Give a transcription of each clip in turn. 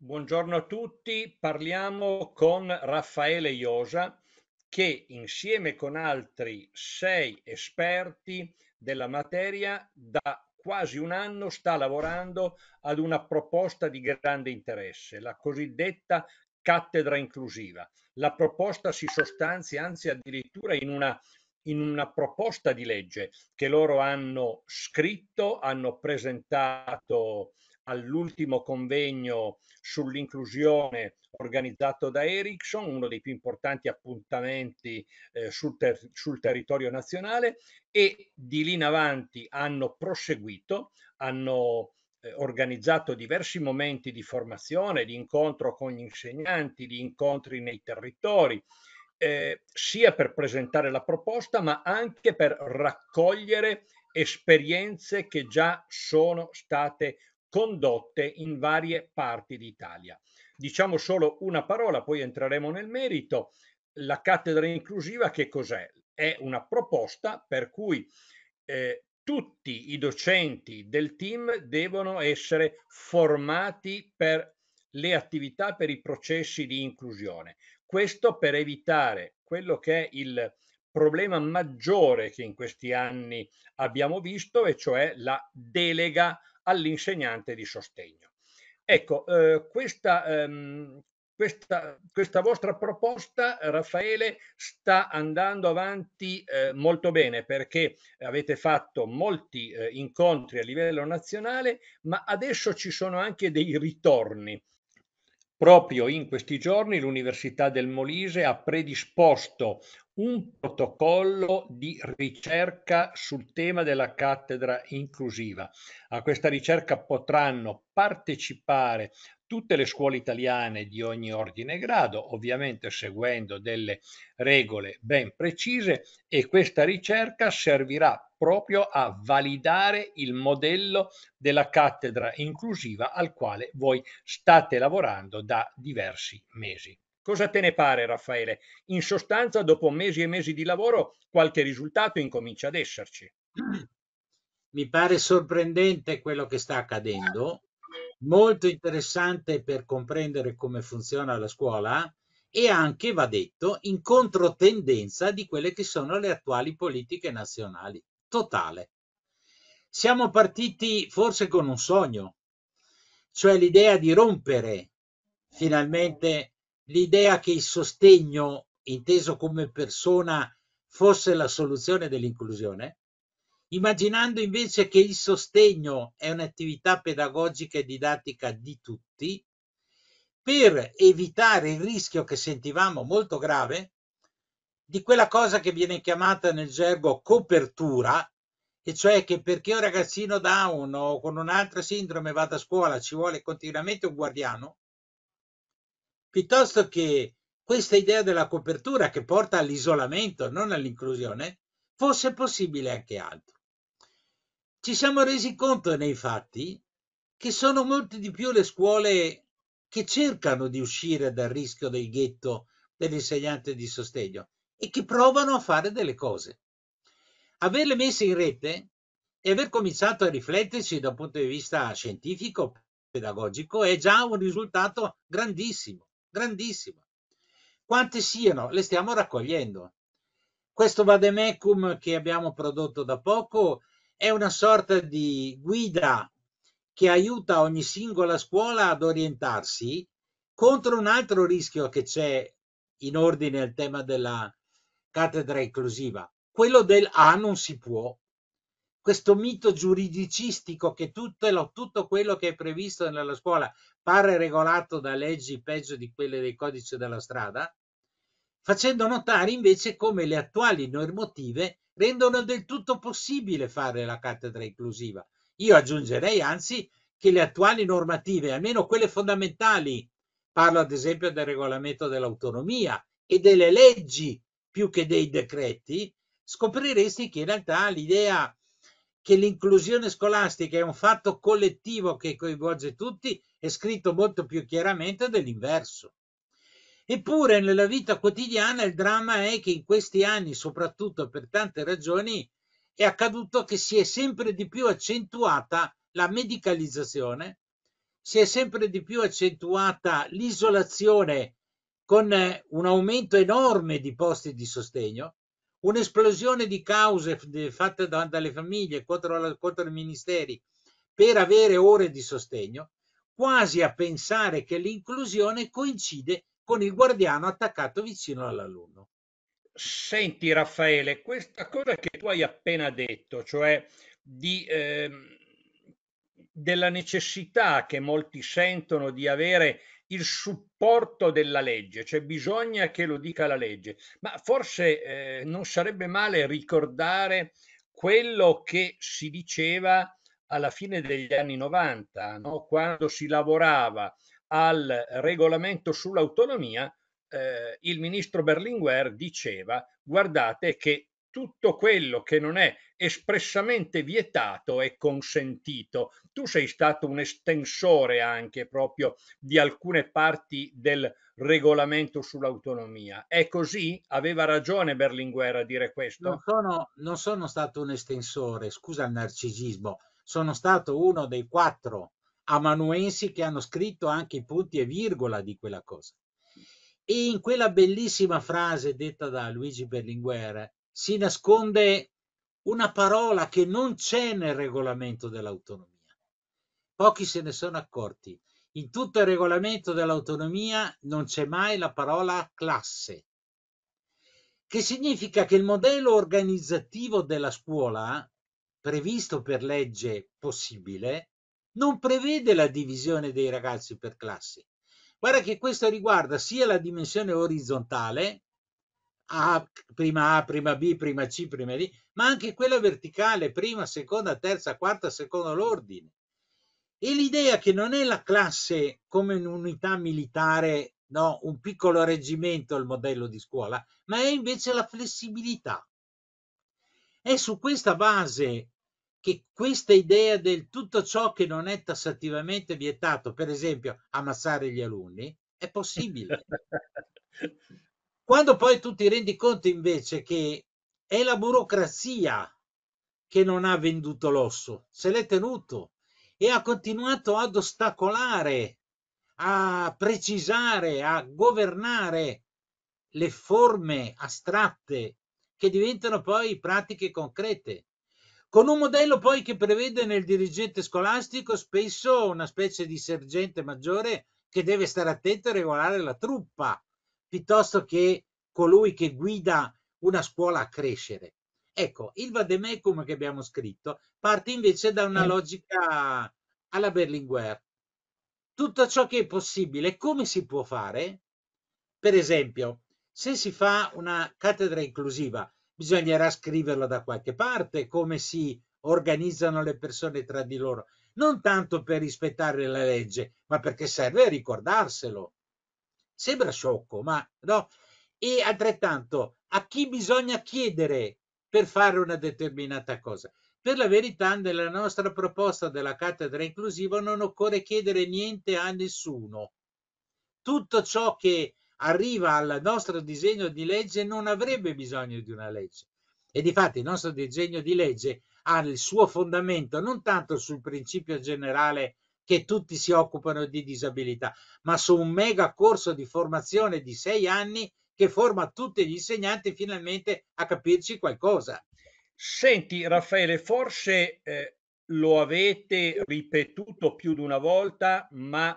Buongiorno a tutti, parliamo con Raffaele Iosa che insieme con altri sei esperti della materia da quasi un anno sta lavorando ad una proposta di grande interesse, la cosiddetta cattedra inclusiva. La proposta si sostanzia anzi addirittura in una, in una proposta di legge che loro hanno scritto, hanno presentato all'ultimo convegno sull'inclusione organizzato da Ericsson, uno dei più importanti appuntamenti eh, sul, ter- sul territorio nazionale e di lì in avanti hanno proseguito, hanno eh, organizzato diversi momenti di formazione, di incontro con gli insegnanti, di incontri nei territori, eh, sia per presentare la proposta ma anche per raccogliere esperienze che già sono state condotte in varie parti d'Italia. Diciamo solo una parola, poi entreremo nel merito. La cattedra inclusiva che cos'è? È una proposta per cui eh, tutti i docenti del team devono essere formati per le attività, per i processi di inclusione. Questo per evitare quello che è il problema maggiore che in questi anni abbiamo visto, e cioè la delega all'insegnante di sostegno. Ecco, eh, questa, ehm, questa, questa, vostra proposta, Raffaele, sta andando avanti eh, molto bene perché avete fatto molti eh, incontri a livello nazionale, ma adesso ci sono anche dei ritorni. Proprio in questi giorni l'Università del Molise ha predisposto un protocollo di ricerca sul tema della cattedra inclusiva. A questa ricerca potranno partecipare tutte le scuole italiane di ogni ordine e grado, ovviamente seguendo delle regole ben precise e questa ricerca servirà proprio a validare il modello della cattedra inclusiva al quale voi state lavorando da diversi mesi. Cosa te ne pare Raffaele? In sostanza, dopo mesi e mesi di lavoro, qualche risultato incomincia ad esserci. Mi pare sorprendente quello che sta accadendo, molto interessante per comprendere come funziona la scuola e anche, va detto, in controtendenza di quelle che sono le attuali politiche nazionali. Totale. Siamo partiti forse con un sogno, cioè l'idea di rompere finalmente l'idea che il sostegno inteso come persona fosse la soluzione dell'inclusione, immaginando invece che il sostegno è un'attività pedagogica e didattica di tutti, per evitare il rischio che sentivamo molto grave di quella cosa che viene chiamata nel gergo copertura, e cioè che perché un ragazzino down o con un'altra sindrome vada a scuola ci vuole continuamente un guardiano, piuttosto che questa idea della copertura che porta all'isolamento, non all'inclusione, fosse possibile anche altro. Ci siamo resi conto nei fatti che sono molte di più le scuole che cercano di uscire dal rischio del ghetto dell'insegnante di sostegno e che provano a fare delle cose. Averle messe in rete e aver cominciato a rifletterci da un punto di vista scientifico, pedagogico, è già un risultato grandissimo grandissima. Quante siano? Le stiamo raccogliendo. Questo vademecum che abbiamo prodotto da poco è una sorta di guida che aiuta ogni singola scuola ad orientarsi contro un altro rischio che c'è in ordine al tema della cattedra inclusiva, quello del ah non si può, questo mito giuridicistico che tutto, lo, tutto quello che è previsto nella scuola pare regolato da leggi peggio di quelle del codice della strada, facendo notare invece come le attuali normative rendono del tutto possibile fare la cattedra inclusiva. Io aggiungerei anzi che le attuali normative, almeno quelle fondamentali, parlo ad esempio del regolamento dell'autonomia e delle leggi più che dei decreti, scopriresti che in realtà l'idea che l'inclusione scolastica è un fatto collettivo che coinvolge tutti è scritto molto più chiaramente dell'inverso. Eppure nella vita quotidiana il dramma è che in questi anni, soprattutto per tante ragioni, è accaduto che si è sempre di più accentuata la medicalizzazione, si è sempre di più accentuata l'isolazione con un aumento enorme di posti di sostegno, un'esplosione di cause fatte da, dalle famiglie contro, la, contro i ministeri per avere ore di sostegno, quasi a pensare che l'inclusione coincide con il guardiano attaccato vicino all'alunno. Senti Raffaele, questa cosa che tu hai appena detto, cioè di, eh, della necessità che molti sentono di avere il supporto della legge, cioè bisogna che lo dica la legge, ma forse eh, non sarebbe male ricordare quello che si diceva alla fine degli anni 90, no? quando si lavorava al regolamento sull'autonomia, eh, il ministro Berlinguer diceva guardate che tutto quello che non è espressamente vietato è consentito. Tu sei stato un estensore anche proprio di alcune parti del regolamento sull'autonomia. È così? Aveva ragione Berlinguer a dire questo? Non sono, non sono stato un estensore, scusa il narcisismo, sono stato uno dei quattro amanuensi che hanno scritto anche i punti e virgola di quella cosa. E in quella bellissima frase detta da Luigi Berlinguer, si nasconde una parola che non c'è nel regolamento dell'autonomia. Pochi se ne sono accorti. In tutto il regolamento dell'autonomia non c'è mai la parola classe, che significa che il modello organizzativo della scuola, previsto per legge possibile, non prevede la divisione dei ragazzi per classi. Guarda che questo riguarda sia la dimensione orizzontale, a, prima A, prima B, prima C, prima D, ma anche quella verticale, prima, seconda, terza, quarta, secondo l'ordine. E l'idea che non è la classe come un'unità militare, no, un piccolo reggimento il modello di scuola, ma è invece la flessibilità. È su questa base che questa idea del tutto ciò che non è tassativamente vietato, per esempio ammazzare gli alunni, è possibile. Quando poi tu ti rendi conto invece che è la burocrazia che non ha venduto l'osso, se l'è tenuto e ha continuato ad ostacolare, a precisare, a governare le forme astratte che diventano poi pratiche concrete. Con un modello poi che prevede nel dirigente scolastico spesso una specie di sergente maggiore che deve stare attento a regolare la truppa, piuttosto che colui che guida una scuola a crescere. Ecco, il vademecum che abbiamo scritto parte invece da una eh. logica alla Berlinguer. Tutto ciò che è possibile, come si può fare? Per esempio, se si fa una cattedra inclusiva, bisognerà scriverlo da qualche parte, come si organizzano le persone tra di loro, non tanto per rispettare la legge, ma perché serve a ricordarselo. Sembra sciocco, ma no? E altrettanto, a chi bisogna chiedere per fare una determinata cosa? Per la verità, nella nostra proposta della cattedra inclusiva non occorre chiedere niente a nessuno. Tutto ciò che arriva al nostro disegno di legge non avrebbe bisogno di una legge. E di fatto il nostro disegno di legge ha il suo fondamento non tanto sul principio generale che tutti si occupano di disabilità, ma su un mega corso di formazione di sei anni che forma tutti gli insegnanti finalmente a capirci qualcosa. Senti Raffaele, forse eh, lo avete ripetuto più di una volta, ma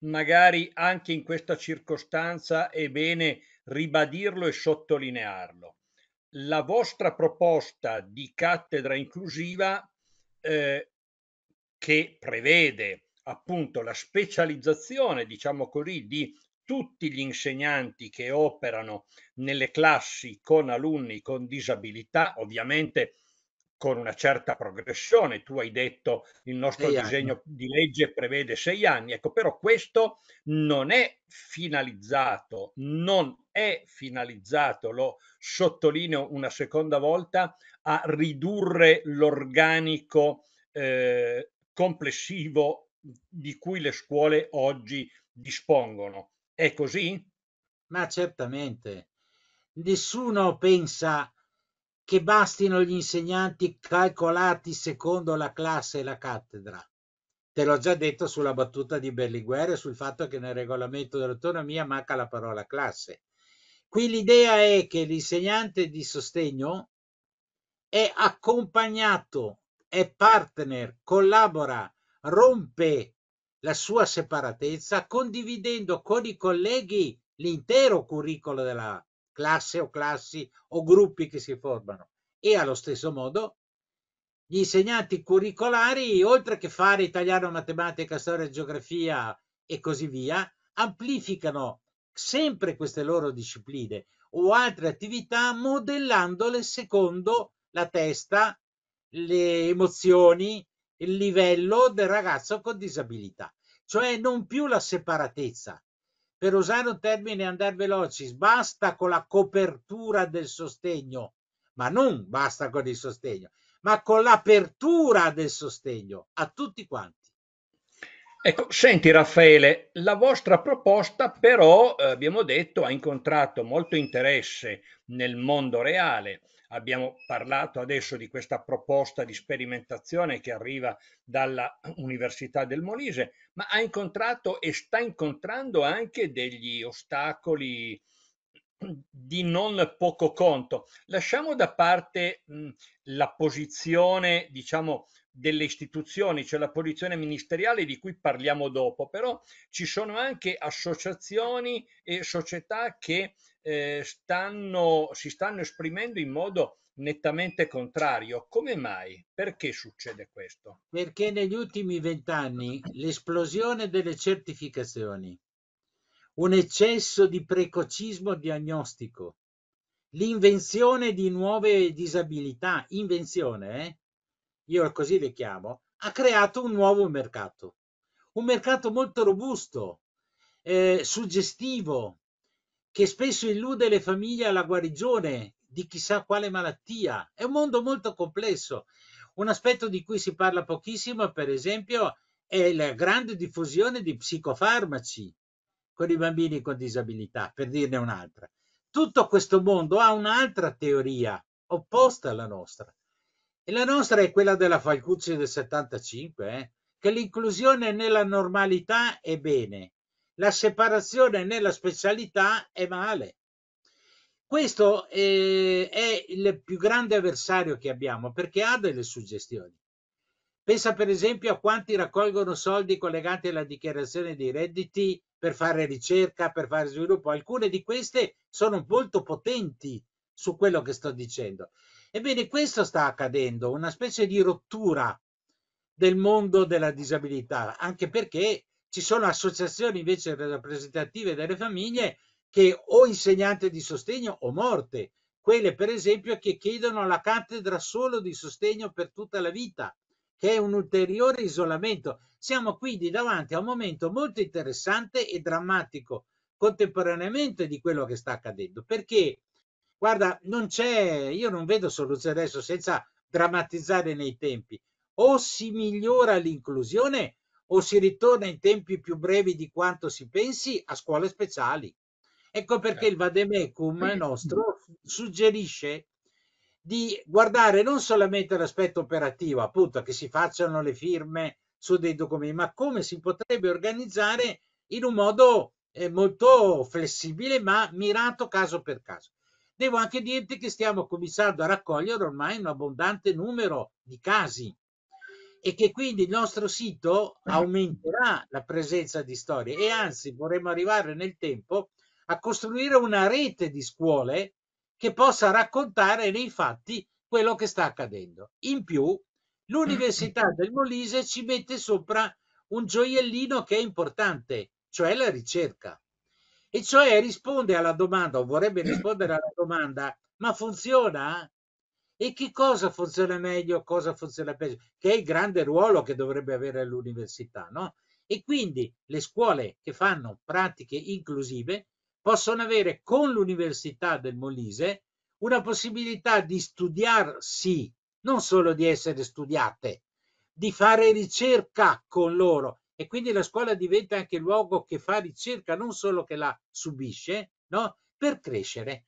magari anche in questa circostanza è bene ribadirlo e sottolinearlo. La vostra proposta di cattedra inclusiva eh, che prevede appunto la specializzazione, diciamo così, di tutti gli insegnanti che operano nelle classi con alunni con disabilità, ovviamente con una certa progressione. Tu hai detto il nostro disegno di legge prevede sei anni, ecco, però questo non è finalizzato, non è finalizzato, lo sottolineo una seconda volta, a ridurre l'organico eh, complessivo di cui le scuole oggi dispongono. È così? Ma certamente. Nessuno pensa che bastino gli insegnanti calcolati secondo la classe e la cattedra. Te l'ho già detto sulla battuta di Berlinguer e sul fatto che nel regolamento dell'autonomia manca la parola classe. Qui l'idea è che l'insegnante di sostegno è accompagnato, è partner, collabora rompe la sua separatezza condividendo con i colleghi l'intero curriculum della classe o classi o gruppi che si formano e allo stesso modo gli insegnanti curricolari oltre che fare italiano, matematica, storia, geografia e così via amplificano sempre queste loro discipline o altre attività modellandole secondo la testa, le emozioni, il livello del ragazzo con disabilità, cioè non più la separatezza. Per usare un termine andare veloci, basta con la copertura del sostegno, ma non basta con il sostegno, ma con l'apertura del sostegno a tutti quanti. Ecco, senti Raffaele, la vostra proposta però, eh, abbiamo detto, ha incontrato molto interesse nel mondo reale Abbiamo parlato adesso di questa proposta di sperimentazione che arriva dalla Università del Molise, ma ha incontrato e sta incontrando anche degli ostacoli di non poco conto. Lasciamo da parte mh, la posizione, diciamo, delle istituzioni, cioè la posizione ministeriale di cui parliamo dopo, però ci sono anche associazioni e società che eh, stanno, si stanno esprimendo in modo nettamente contrario. Come mai? Perché succede questo? Perché negli ultimi vent'anni l'esplosione delle certificazioni, un eccesso di precocismo diagnostico, l'invenzione di nuove disabilità, invenzione, eh? io così le chiamo, ha creato un nuovo mercato, un mercato molto robusto, eh, suggestivo, che spesso illude le famiglie alla guarigione di chissà quale malattia. È un mondo molto complesso. Un aspetto di cui si parla pochissimo, per esempio, è la grande diffusione di psicofarmaci con i bambini con disabilità, per dirne un'altra. Tutto questo mondo ha un'altra teoria opposta alla nostra. E la nostra è quella della Falcucci del 75, eh? che l'inclusione nella normalità è bene, la separazione nella specialità è male. Questo eh, è il più grande avversario che abbiamo perché ha delle suggestioni. Pensa per esempio a quanti raccolgono soldi collegati alla dichiarazione dei redditi per fare ricerca, per fare sviluppo. Alcune di queste sono molto potenti su quello che sto dicendo. Ebbene, questo sta accadendo, una specie di rottura del mondo della disabilità, anche perché ci sono associazioni invece rappresentative delle famiglie che o insegnante di sostegno o morte, quelle per esempio che chiedono la cattedra solo di sostegno per tutta la vita, che è un ulteriore isolamento. Siamo quindi davanti a un momento molto interessante e drammatico contemporaneamente di quello che sta accadendo, perché guarda, non c'è, io non vedo soluzione adesso senza drammatizzare nei tempi, o si migliora l'inclusione o si ritorna in tempi più brevi di quanto si pensi a scuole speciali. Ecco perché il certo. Vademecum nostro suggerisce di guardare non solamente l'aspetto operativo, appunto che si facciano le firme su dei documenti, ma come si potrebbe organizzare in un modo eh, molto flessibile ma mirato caso per caso. Devo anche dirti che stiamo cominciando a raccogliere ormai un abbondante numero di casi e che quindi il nostro sito eh. aumenterà la presenza di storie e anzi vorremmo arrivare nel tempo a costruire una rete di scuole che possa raccontare nei fatti quello che sta accadendo. In più, l'Università mm. del Molise ci mette sopra un gioiellino che è importante, cioè la ricerca. E cioè risponde alla domanda, o vorrebbe rispondere alla domanda, ma funziona? e che cosa funziona meglio, cosa funziona peggio, che è il grande ruolo che dovrebbe avere l'università, no? E quindi le scuole che fanno pratiche inclusive possono avere con l'Università del Molise una possibilità di studiarsi, non solo di essere studiate, di fare ricerca con loro. E quindi la scuola diventa anche luogo che fa ricerca, non solo che la subisce, no? Per crescere,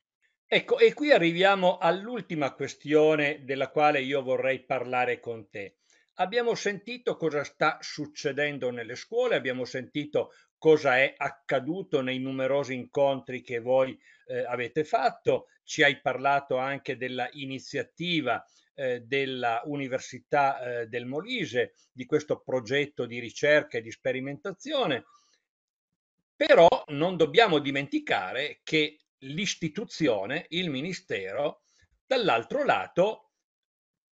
Ecco, e qui arriviamo all'ultima questione della quale io vorrei parlare con te. Abbiamo sentito cosa sta succedendo nelle scuole, abbiamo sentito cosa è accaduto nei numerosi incontri che voi eh, avete fatto, ci hai parlato anche della iniziativa eh, della Università eh, del Molise, di questo progetto di ricerca e di sperimentazione. Però non dobbiamo dimenticare che l'istituzione, il ministero, dall'altro lato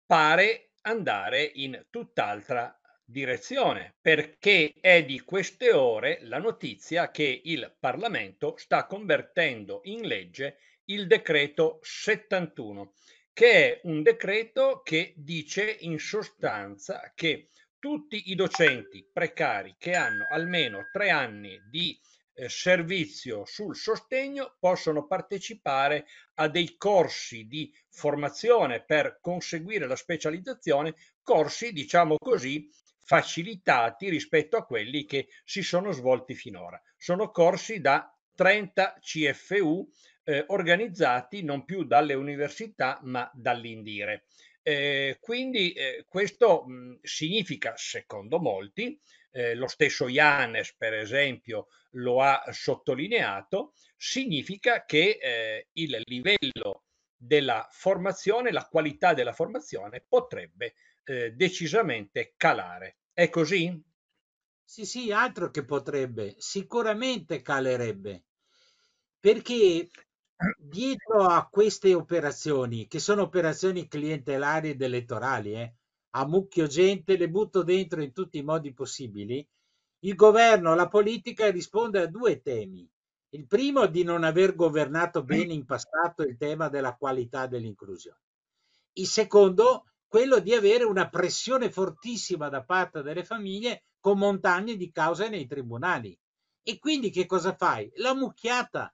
pare andare in tutt'altra direzione, perché è di queste ore la notizia che il Parlamento sta convertendo in legge il decreto 71, che è un decreto che dice in sostanza che tutti i docenti precari che hanno almeno tre anni di eh, servizio sul sostegno possono partecipare a dei corsi di formazione per conseguire la specializzazione, corsi diciamo così facilitati rispetto a quelli che si sono svolti finora. Sono corsi da 30 CFU eh, organizzati non più dalle università ma dall'Indire. Eh, quindi eh, questo mh, significa, secondo molti, eh, lo stesso Ianes per esempio lo ha sottolineato, significa che eh, il livello della formazione, la qualità della formazione potrebbe eh, decisamente calare. È così? Sì, sì, altro che potrebbe, sicuramente calerebbe, perché dietro a queste operazioni, che sono operazioni clientelari ed elettorali, eh, ammucchio gente, le butto dentro in tutti i modi possibili, il governo, la politica risponde a due temi. Il primo di non aver governato bene in passato il tema della qualità dell'inclusione. Il secondo, quello di avere una pressione fortissima da parte delle famiglie con montagne di cause nei tribunali. E quindi che cosa fai? La mucchiata.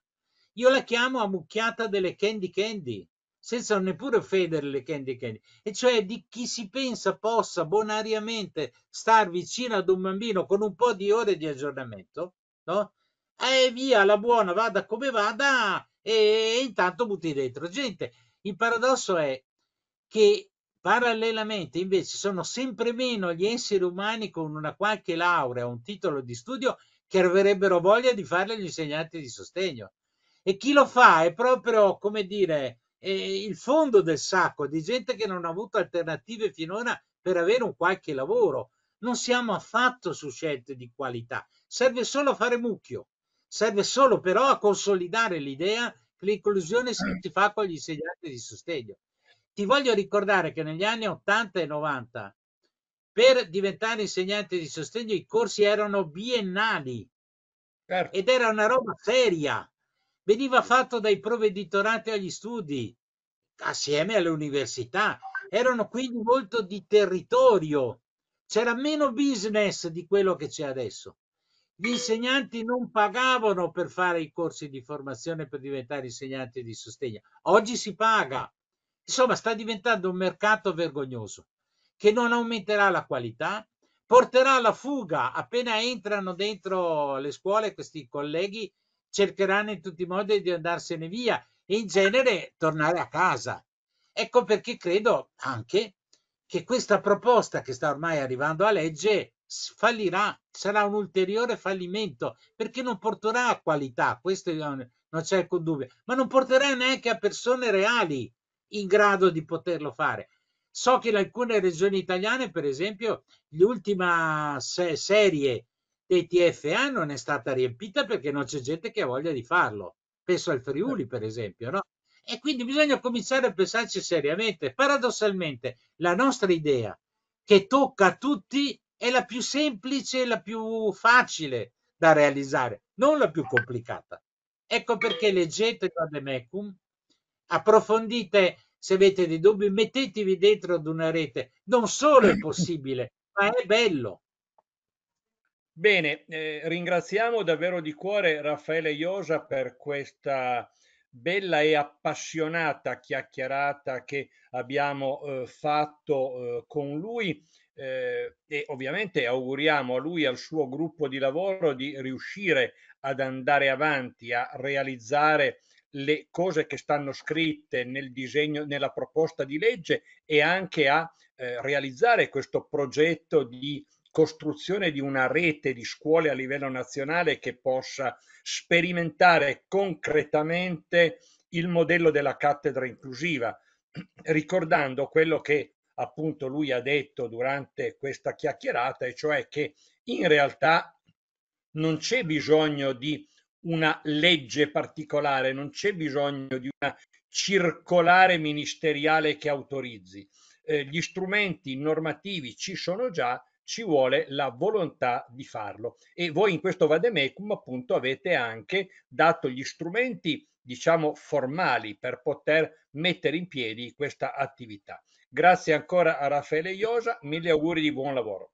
Io la chiamo ammucchiata delle candy candy senza neppure offendere le Candy Candy, e cioè di chi si pensa possa bonariamente star vicino ad un bambino con un po' di ore di aggiornamento, no? E via, la buona, vada come vada, e, e intanto butti dentro gente. Il paradosso è che Parallelamente, invece, sono sempre meno gli esseri umani con una qualche laurea, un titolo di studio, che avrebbero voglia di farle gli insegnanti di sostegno. E chi lo fa è proprio, come dire, eh, il fondo del sacco di gente che non ha avuto alternative finora per avere un qualche lavoro. Non siamo affatto su scelte di qualità, serve solo a fare mucchio, serve solo però a consolidare l'idea che l'inclusione mm. si fa con gli insegnanti di sostegno. Ti voglio ricordare che negli anni 80 e 90 per diventare insegnante di sostegno i corsi erano biennali certo. ed era una roba seria veniva fatto dai provveditorati agli studi, assieme alle università. Erano quindi molto di territorio. C'era meno business di quello che c'è adesso. Gli insegnanti non pagavano per fare i corsi di formazione per diventare insegnanti di sostegno. Oggi si paga. Insomma, sta diventando un mercato vergognoso che non aumenterà la qualità, porterà alla fuga appena entrano dentro le scuole questi colleghi cercheranno in tutti i modi di andarsene via e in genere tornare a casa. Ecco perché credo anche che questa proposta che sta ormai arrivando a legge fallirà, sarà un ulteriore fallimento perché non porterà a qualità, questo non c'è alcun dubbio, ma non porterà neanche a persone reali in grado di poterlo fare. So che in alcune regioni italiane, per esempio, l'ultima serie dei TFA non è stata riempita perché non c'è gente che ha voglia di farlo. Penso al Friuli, per esempio, no? E quindi bisogna cominciare a pensarci seriamente. Paradossalmente, la nostra idea che tocca a tutti è la più semplice, la più facile da realizzare, non la più complicata. Ecco perché leggete Vademecum, approfondite se avete dei dubbi, mettetevi dentro ad una rete. Non solo è possibile, ma è bello. Bene, eh, ringraziamo davvero di cuore Raffaele Iosa per questa bella e appassionata chiacchierata che abbiamo eh, fatto eh, con lui eh, e ovviamente auguriamo a lui e al suo gruppo di lavoro di riuscire ad andare avanti, a realizzare le cose che stanno scritte nel disegno, nella proposta di legge e anche a eh, realizzare questo progetto di costruzione di una rete di scuole a livello nazionale che possa sperimentare concretamente il modello della cattedra inclusiva, ricordando quello che appunto lui ha detto durante questa chiacchierata, e cioè che in realtà non c'è bisogno di una legge particolare, non c'è bisogno di una circolare ministeriale che autorizzi. Eh, gli strumenti normativi ci sono già ci vuole la volontà di farlo. E voi in questo vademecum appunto avete anche dato gli strumenti, diciamo, formali per poter mettere in piedi questa attività. Grazie ancora a Raffaele Iosa, mille auguri di buon lavoro.